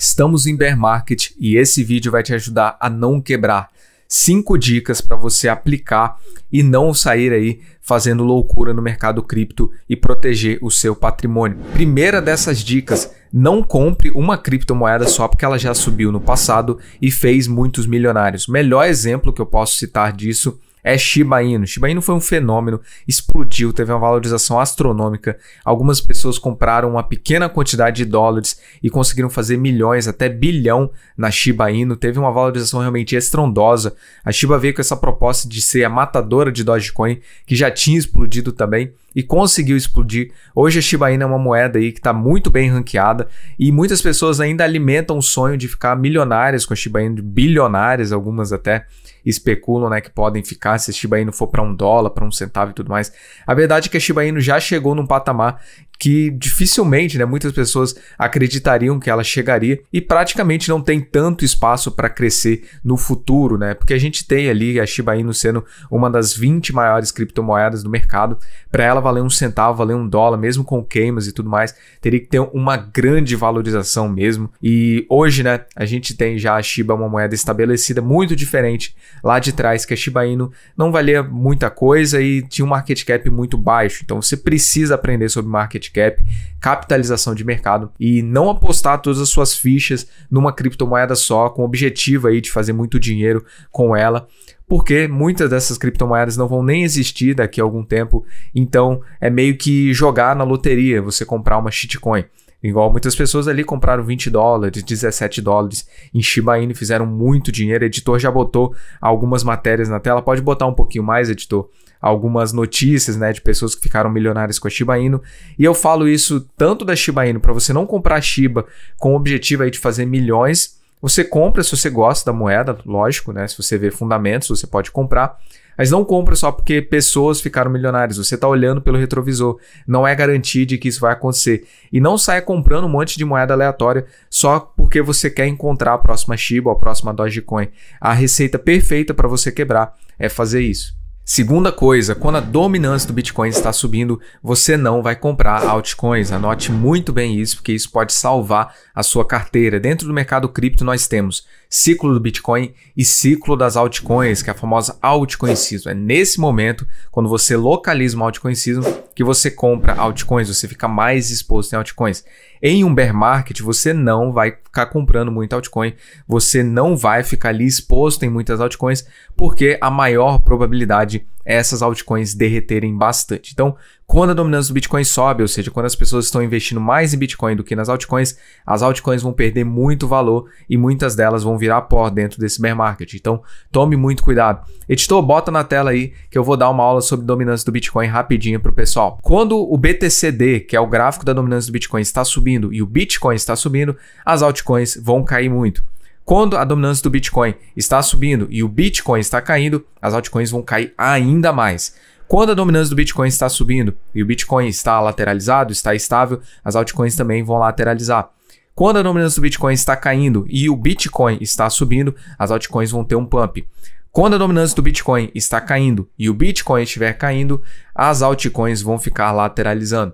Estamos em bear market e esse vídeo vai te ajudar a não quebrar. Cinco dicas para você aplicar e não sair aí fazendo loucura no mercado cripto e proteger o seu patrimônio. Primeira dessas dicas, não compre uma criptomoeda só porque ela já subiu no passado e fez muitos milionários. Melhor exemplo que eu posso citar disso é Shiba Inu. Shiba Inu foi um fenômeno, explodiu, teve uma valorização astronômica. Algumas pessoas compraram uma pequena quantidade de dólares e conseguiram fazer milhões, até bilhão na Shiba Inu. Teve uma valorização realmente estrondosa. A Shiba veio com essa proposta de ser a matadora de Dogecoin, que já tinha explodido também e conseguiu explodir. Hoje a Shiba Inu é uma moeda aí que está muito bem ranqueada e muitas pessoas ainda alimentam o sonho de ficar milionárias com a Shiba Inu, bilionárias algumas até especulam, né, que podem ficar se a Shiba Inu for para um dólar, para um centavo e tudo mais. A verdade é que a Shiba Inu já chegou num patamar que dificilmente, né, muitas pessoas acreditariam que ela chegaria e praticamente não tem tanto espaço para crescer no futuro, né? Porque a gente tem ali a Shiba Inu sendo uma das 20 maiores criptomoedas do mercado, para ela valer um centavo, valer um dólar, mesmo com queimas e tudo mais, teria que ter uma grande valorização mesmo. E hoje, né, a gente tem já a Shiba uma moeda estabelecida muito diferente lá de trás que a Shiba Inu não valia muita coisa e tinha um market cap muito baixo. Então você precisa aprender sobre market cap, capitalização de mercado e não apostar todas as suas fichas numa criptomoeda só, com o objetivo aí de fazer muito dinheiro com ela, porque muitas dessas criptomoedas não vão nem existir daqui a algum tempo, então é meio que jogar na loteria você comprar uma shitcoin. Igual muitas pessoas ali compraram 20 dólares, 17 dólares em Shiba Inu, fizeram muito dinheiro. O editor já botou algumas matérias na tela. Pode botar um pouquinho mais, editor, algumas notícias, né, de pessoas que ficaram milionárias com a Shiba Inu. E eu falo isso tanto da Shiba Inu para você não comprar Shiba com o objetivo aí de fazer milhões. Você compra se você gosta da moeda, lógico, né? Se você vê fundamentos, você pode comprar. Mas não compra só porque pessoas ficaram milionárias. Você está olhando pelo retrovisor. Não é garantia de que isso vai acontecer. E não saia comprando um monte de moeda aleatória só porque você quer encontrar a próxima Shiba ou a próxima Dogecoin. A receita perfeita para você quebrar é fazer isso. Segunda coisa, quando a dominância do Bitcoin está subindo, você não vai comprar altcoins. Anote muito bem isso, porque isso pode salvar a sua carteira. Dentro do mercado cripto, nós temos ciclo do Bitcoin e ciclo das altcoins, que é a famosa altcoin season. É nesse momento, quando você localiza uma altcoin season, que você compra altcoins, você fica mais exposto em altcoins. Em um bear market, você não vai ficar comprando muito altcoin, você não vai ficar ali exposto em muitas altcoins, porque a maior probabilidade essas altcoins derreterem bastante. Então, quando a dominância do Bitcoin sobe, ou seja, quando as pessoas estão investindo mais em Bitcoin do que nas altcoins, as altcoins vão perder muito valor e muitas delas vão virar pó dentro desse bear market. Então, tome muito cuidado. Editor, bota na tela aí que eu vou dar uma aula sobre dominância do Bitcoin rapidinho para o pessoal. Quando o BTCD, que é o gráfico da dominância do Bitcoin, está subindo e o Bitcoin está subindo, as altcoins vão cair muito. Quando a dominância do Bitcoin está subindo e o Bitcoin está caindo, as altcoins vão cair ainda mais. Quando a dominância do Bitcoin está subindo e o Bitcoin está lateralizado, está estável, as altcoins também vão lateralizar. Quando a dominância do Bitcoin está caindo e o Bitcoin está subindo, as altcoins vão ter um pump. Quando a dominância do Bitcoin está caindo e o Bitcoin estiver caindo, as altcoins vão ficar lateralizando.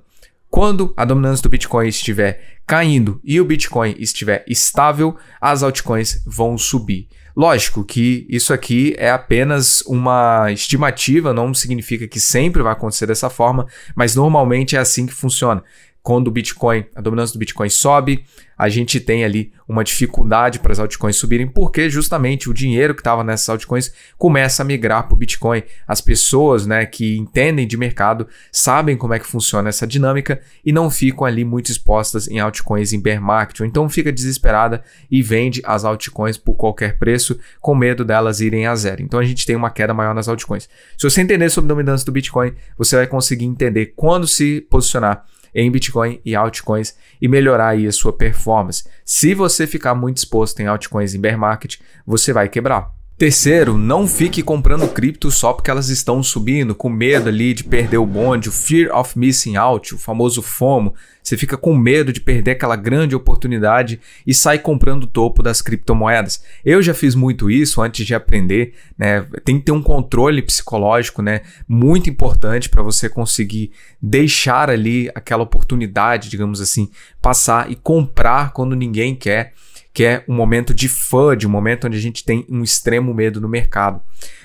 Quando a dominância do Bitcoin estiver caindo e o Bitcoin estiver estável, as altcoins vão subir. Lógico que isso aqui é apenas uma estimativa, não significa que sempre vai acontecer dessa forma, mas normalmente é assim que funciona quando o Bitcoin, a dominância do Bitcoin sobe, a gente tem ali uma dificuldade para as altcoins subirem, porque justamente o dinheiro que estava nessas altcoins começa a migrar para o Bitcoin. As pessoas né, que entendem de mercado sabem como é que funciona essa dinâmica e não ficam ali muito expostas em altcoins em bear market, ou então fica desesperada e vende as altcoins por qualquer preço, com medo delas irem a zero. Então a gente tem uma queda maior nas altcoins. Se você entender sobre a dominância do Bitcoin, você vai conseguir entender quando se posicionar em Bitcoin e altcoins e melhorar aí a sua performance. Se você ficar muito exposto em altcoins em bear market, você vai quebrar. Terceiro, não fique comprando cripto só porque elas estão subindo, com medo ali de perder o bonde, o fear of missing out, o famoso FOMO. Você fica com medo de perder aquela grande oportunidade e sai comprando o topo das criptomoedas. Eu já fiz muito isso antes de aprender, né? Tem que ter um controle psicológico, né? Muito importante para você conseguir deixar ali aquela oportunidade, digamos assim, passar e comprar quando ninguém quer que é um momento de FUD, um momento onde a gente tem um extremo medo no mercado.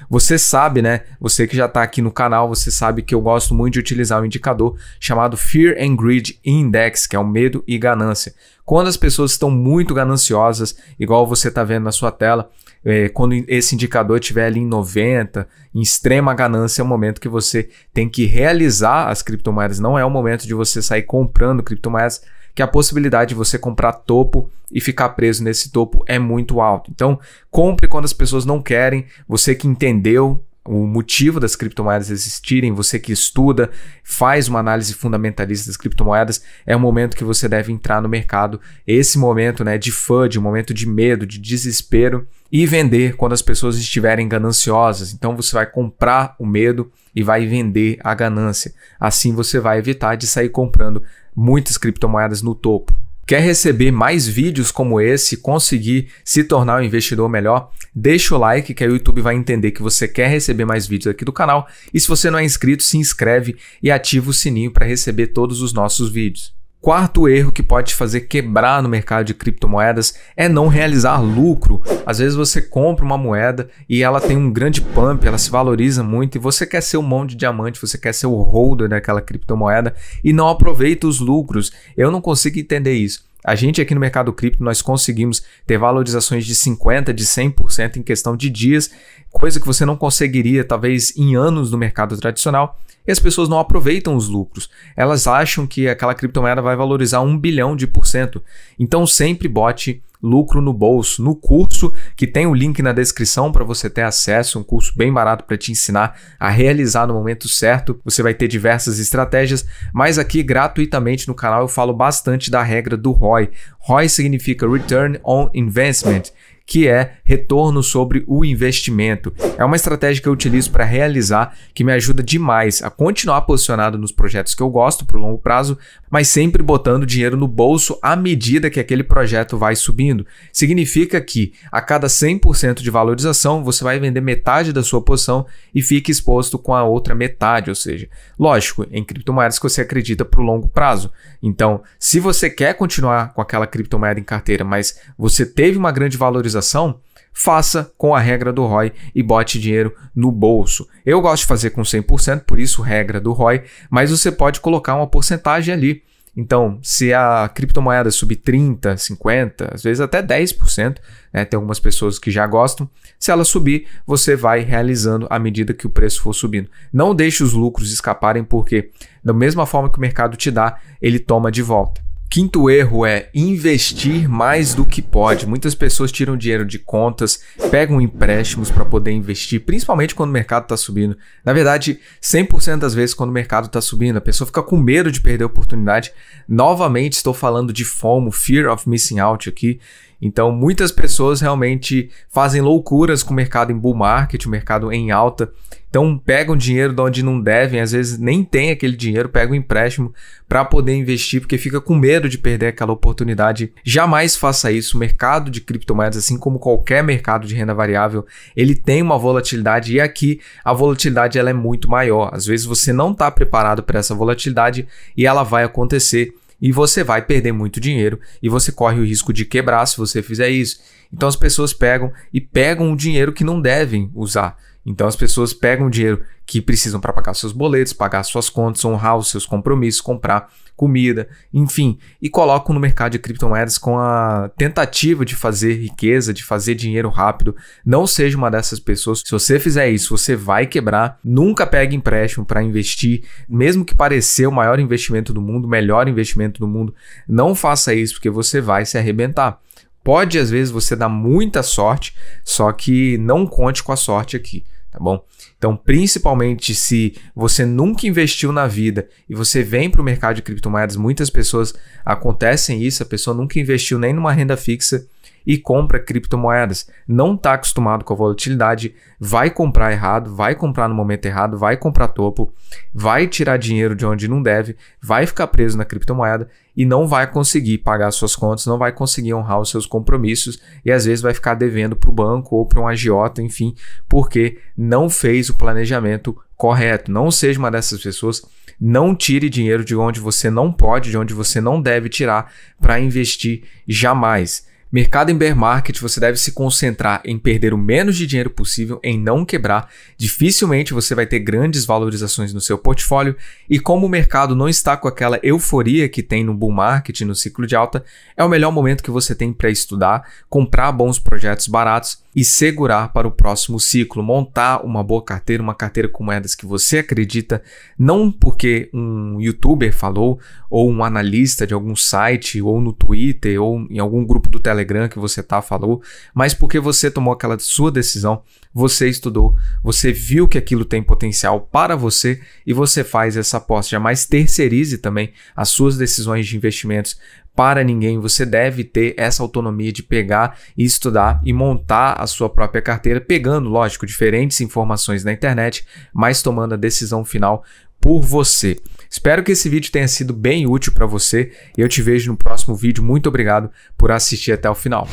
Você sabe, né? Você que já está aqui no canal, você sabe que eu gosto muito de utilizar um indicador chamado Fear and Greed Index, que é o medo e ganância. Quando as pessoas estão muito gananciosas, igual você está vendo na sua tela, é, quando esse indicador estiver ali em 90, em extrema ganância, é o momento que você tem que realizar as criptomoedas. Não é o momento de você sair comprando criptomoedas que a possibilidade de você comprar topo e ficar preso nesse topo é muito alto. Então, compre quando as pessoas não querem, você que entendeu o motivo das criptomoedas existirem, você que estuda, faz uma análise fundamentalista das criptomoedas, é o momento que você deve entrar no mercado. Esse momento né, de FUD, um momento de medo, de desespero, e vender quando as pessoas estiverem gananciosas. Então você vai comprar o medo e vai vender a ganância. Assim você vai evitar de sair comprando muitas criptomoedas no topo. Quer receber mais vídeos como esse, conseguir se tornar um investidor melhor? Deixa o like que o YouTube vai entender que você quer receber mais vídeos aqui do canal. E se você não é inscrito, se inscreve e ativa o sininho para receber todos os nossos vídeos. Quarto erro que pode te fazer quebrar no mercado de criptomoedas é não realizar lucro. Às vezes você compra uma moeda e ela tem um grande pump, ela se valoriza muito e você quer ser um monte de diamante, você quer ser o holder daquela criptomoeda e não aproveita os lucros. Eu não consigo entender isso. A gente aqui no mercado cripto, nós conseguimos ter valorizações de 50%, de 100% em questão de dias, coisa que você não conseguiria talvez em anos no mercado tradicional. E as pessoas não aproveitam os lucros. Elas acham que aquela criptomoeda vai valorizar um bilhão de por cento. Então sempre bote lucro no bolso, no curso que tem o um link na descrição para você ter acesso, um curso bem barato para te ensinar a realizar no momento certo. Você vai ter diversas estratégias, mas aqui gratuitamente no canal eu falo bastante da regra do ROI. ROI significa Return on Investment que é retorno sobre o investimento. É uma estratégia que eu utilizo para realizar que me ajuda demais a continuar posicionado nos projetos que eu gosto para o longo prazo, mas sempre botando dinheiro no bolso à medida que aquele projeto vai subindo. Significa que a cada 100% de valorização você vai vender metade da sua posição e fica exposto com a outra metade, ou seja, lógico, em criptomoedas que você acredita para o longo prazo. Então, se você quer continuar com aquela criptomoeda em carteira, mas você teve uma grande valorização organização, faça com a regra do ROI e bote dinheiro no bolso. Eu gosto de fazer com 100%, por isso regra do ROI, mas você pode colocar uma porcentagem ali. Então, se a criptomoeda subir 30, 50, às vezes até 10%, né? tem algumas pessoas que já gostam. Se ela subir, você vai realizando à medida que o preço for subindo. Não deixe os lucros escaparem, porque da mesma forma que o mercado te dá, ele toma de volta. Quinto erro é investir mais do que pode. Muitas pessoas tiram dinheiro de contas, pegam empréstimos para poder investir, principalmente quando o mercado está subindo. Na verdade, 100% das vezes quando o mercado está subindo, a pessoa fica com medo de perder a oportunidade. Novamente estou falando de FOMO, Fear of Missing Out aqui. Então, muitas pessoas realmente fazem loucuras com o mercado em bull market, o mercado em alta. Então, pegam dinheiro de onde não devem, às vezes nem tem aquele dinheiro, pegam um empréstimo para poder investir, porque fica com medo de perder aquela oportunidade. Jamais faça isso. O mercado de criptomoedas, assim como qualquer mercado de renda variável, ele tem uma volatilidade e aqui a volatilidade ela é muito maior. Às vezes você não está preparado para essa volatilidade e ela vai acontecer e você vai perder muito dinheiro e você corre o risco de quebrar se você fizer isso. Então as pessoas pegam e pegam o dinheiro que não devem usar. Então as pessoas pegam o dinheiro que precisam para pagar seus boletos, pagar suas contas, honrar os seus compromissos, comprar comida, enfim, e colocam no mercado de criptomoedas com a tentativa de fazer riqueza, de fazer dinheiro rápido. Não seja uma dessas pessoas. Se você fizer isso, você vai quebrar. Nunca pegue empréstimo para investir, mesmo que parecer o maior investimento do mundo, o melhor investimento do mundo. Não faça isso porque você vai se arrebentar. Pode às vezes você dar muita sorte, só que não conte com a sorte aqui tá bom? Então, principalmente se você nunca investiu na vida e você vem para o mercado de criptomoedas, muitas pessoas acontecem isso, a pessoa nunca investiu nem numa renda fixa e compra criptomoedas, não está acostumado com a volatilidade, vai comprar errado, vai comprar no momento errado, vai comprar topo, vai tirar dinheiro de onde não deve, vai ficar preso na criptomoeda e não vai conseguir pagar suas contas, não vai conseguir honrar os seus compromissos e às vezes vai ficar devendo para o banco ou para um agiota, enfim, porque não fez o planejamento correto. Não seja uma dessas pessoas. Não tire dinheiro de onde você não pode, de onde você não deve tirar para investir jamais. Mercado em bear market, você deve se concentrar em perder o menos de dinheiro possível, em não quebrar. Dificilmente você vai ter grandes valorizações no seu portfólio e como o mercado não está com aquela euforia que tem no bull market, no ciclo de alta, é o melhor momento que você tem para estudar, comprar bons projetos baratos e segurar para o próximo ciclo, montar uma boa carteira, uma carteira com moedas que você acredita, não porque um youtuber falou, ou um analista de algum site, ou no Twitter, ou em algum grupo do Telegram que você tá falou, mas porque você tomou aquela sua decisão, você estudou, você viu que aquilo tem potencial para você e você faz essa aposta. Jamais terceirize também as suas decisões de investimentos para ninguém. Você deve ter essa autonomia de pegar e estudar e montar a sua própria carteira, pegando, lógico, diferentes informações na internet, mas tomando a decisão final por você. Espero que esse vídeo tenha sido bem útil para você e eu te vejo no próximo vídeo. Muito obrigado por assistir até o final.